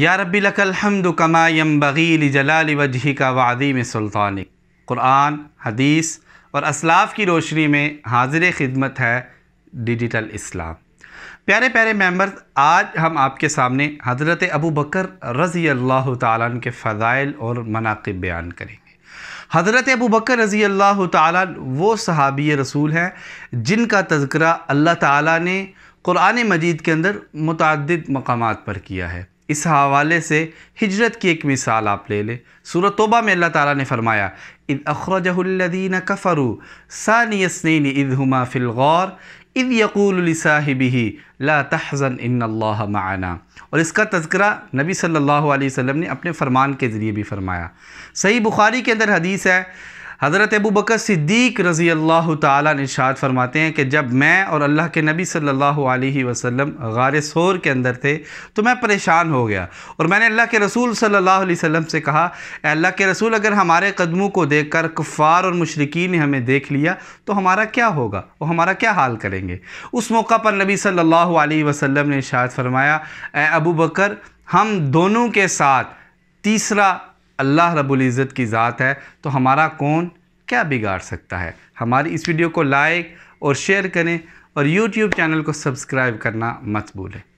या रबी लकलहमद कमा बगील जलाल वजह का में सुल्तान क़ुरान हदीस और असलाफ की रोशनी में हाजिर खिदमत है डिजिटल इस्लाम प्यारे प्यारे मेम्बर्स आज हम आपके सामने हज़रत अबू बकर रज़ी अल्लाह तालन के फ़ज़ाइल और मनाकब बयान करेंगे हज़रत अबू बकर रज़ी अल्लाह तालन वो सहाबी रसूल हैं जिनका तस्करा अल्लाह तुरान ने क़ुरान मजीद के अंदर मतदद मकाम पर किया है इस हवाले से हिजरत की एक मिसाल आप ले लें सूरत तोबा में अल्लाह ताला ने फरमाया इद अखरजहल्लिन कफ़रू सानियसनैन इदहुमा फ़िलगौर इद यकूलसाहिबी ला तहज़न इन माना और इसका तस्करा नबी सल्लल्लाहु अलैहि वसल्लम ने अपने फ़रमान के ज़रिए भी फ़रमाया सही बुखारी के अंदर हदीस है हज़रत अबू बकर सिद्दीक रज़ी अल्लाह तशात फरमाते हैं कि जब मैं और अल्लाह के नबी सल्लल्लाहु अलैहि वसल्लम गार सोर के अंदर थे तो मैं परेशान हो गया और मैंने अल्लाह के रसूल सल्लल्लाहु अलैहि वसल्लम से कहा अल्लाह के रसूल अगर हमारे कदमों को देख कर कुफ़ार और मशरकिन ने हमें देख लिया तो हमारा क्या होगा और हमारा क्या हाल करेंगे उस मौका पर नबी सल्ला वसम ने इशात फरमाया अबू बकर हम दोनों के साथ तीसरा अल्लाह रब्बुल इज़्ज़त की ज़ात है तो हमारा कौन क्या बिगाड़ सकता है हमारी इस वीडियो को लाइक और शेयर करें और यूट्यूब चैनल को सब्सक्राइब करना मत भूलें